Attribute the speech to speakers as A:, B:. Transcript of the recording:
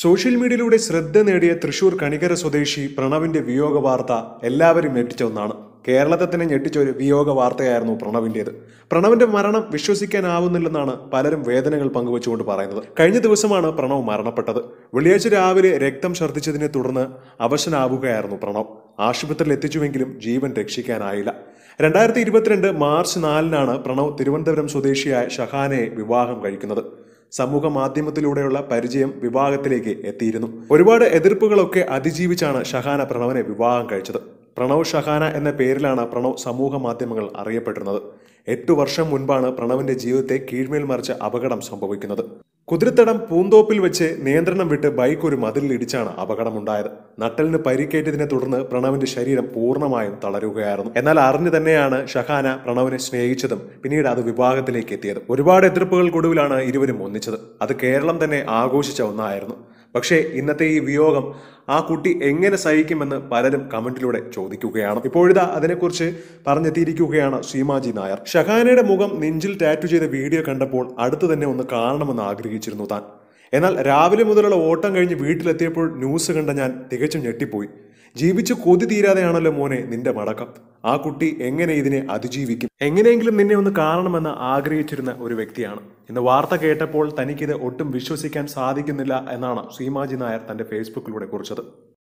A: social മീഡിയയിലൂടെ ശ്രദ്ധ നേടിയ തൃശൂർ കണികര സ്വദേശി പ്രണവിന്റെ വിയോഗ വാർത്ത എല്ലാവരും ഞെട്ടിച്ച ഒന്നാണ് കേരളത്തെ തന്നെ ഞെട്ടിച്ച ഒരു വിയോഗ വാർത്തയായിരുന്നു പ്രണവിന്റേത് പ്രണവിന്റെ മരണം വിശ്വസിക്കാനാവുന്നില്ലെന്നാണ് പലരും വേദനകൾ പങ്കുവച്ചുകൊണ്ട് പറയുന്നത് കഴിഞ്ഞ ദിവസമാണ് പ്രണവ് മരണപ്പെട്ടത് വെള്ളിയാഴ്ച രാവിലെ രക്തം ഛർദ്ദിച്ചതിനെ തുടർന്ന് അവശനാവുകയായിരുന്നു പ്രണവ് ആശുപത്രിയിൽ എത്തിച്ചുവെങ്കിലും ജീവൻ രക്ഷിക്കാനായില്ല രണ്ടായിരത്തി ഇരുപത്തിരണ്ട് മാർച്ച് നാലിനാണ് പ്രണവ് തിരുവനന്തപുരം സ്വദേശിയായ ഷഹാനെ വിവാഹം കഴിക്കുന്നത് സമൂഹ മാധ്യമത്തിലൂടെയുള്ള പരിചയം വിവാഹത്തിലേക്ക് എത്തിയിരുന്നു ഒരുപാട് എതിർപ്പുകളൊക്കെ അതിജീവിച്ചാണ് ഷഹാന പ്രണവനെ വിവാഹം കഴിച്ചത് പ്രണവ് ഷഹാന എന്ന പേരിലാണ് പ്രണവ് സമൂഹ മാധ്യമങ്ങൾ അറിയപ്പെട്ടിരുന്നത് എട്ടു വർഷം മുൻപാണ് പ്രണവിന്റെ ജീവിതത്തെ കീഴ്മേൽ മറിച്ച അപകടം സംഭവിക്കുന്നത് കുതിരത്തടം പൂന്തോപ്പിൽ വെച്ച് നിയന്ത്രണം വിട്ട് ബൈക്ക് ഒരു ഇടിച്ചാണ് അപകടമുണ്ടായത് നട്ടലിന് പരിക്കേറ്റതിനെ തുടർന്ന് പ്രണവിന്റെ ശരീരം പൂർണ്ണമായും തളരുകയായിരുന്നു എന്നാൽ അറിഞ്ഞു തന്നെയാണ് ഷഹാന പ്രണവിനെ സ്നേഹിച്ചതും പിന്നീട് അത് വിവാഹത്തിലേക്ക് എത്തിയത് ഒരുപാട് എതിർപ്പുകൾക്കൊടുവിലാണ് ഇരുവരും ഒന്നിച്ചത് അത് കേരളം തന്നെ ആഘോഷിച്ച ഒന്നായിരുന്നു പക്ഷേ ഇന്നത്തെ ഈ വിയോഗം ആ കുട്ടി എങ്ങനെ സഹിക്കുമെന്ന് പലരും കമന്റിലൂടെ ചോദിക്കുകയാണ് ഇപ്പോഴിതാ അതിനെക്കുറിച്ച് പറഞ്ഞെത്തിയിരിക്കുകയാണ് ശ്രീമാജി നായർ ഷഹാനയുടെ മുഖം നെഞ്ചിൽ ടാറ്റു ചെയ്ത വീഡിയോ കണ്ടപ്പോൾ അടുത്തു തന്നെ ഒന്ന് കാണണമെന്ന് ആഗ്രഹിച്ചിരുന്നു താൻ എന്നാൽ രാവിലെ മുതലുള്ള ഓട്ടം കഴിഞ്ഞ് വീട്ടിലെത്തിയപ്പോൾ ന്യൂസ് കണ്ട ഞാൻ തികച്ചും ഞെട്ടിപ്പോയി ജീവിച്ച് കൊതി തീരാതെയാണല്ലോ മോനെ നിന്റെ മടക്കം ആ കുട്ടി എങ്ങനെ ഇതിനെ അതിജീവിക്കും എങ്ങനെയെങ്കിലും നിന്നെ ഒന്ന് കാണണമെന്ന് ആഗ്രഹിച്ചിരുന്ന ഒരു വ്യക്തിയാണ് ഇന്ന് വാർത്ത കേട്ടപ്പോൾ തനിക്കിത് ഒട്ടും വിശ്വസിക്കാൻ സാധിക്കുന്നില്ല എന്നാണ് സീമാജി നായർ തന്റെ ഫേസ്ബുക്കിലൂടെ കുറിച്ചത്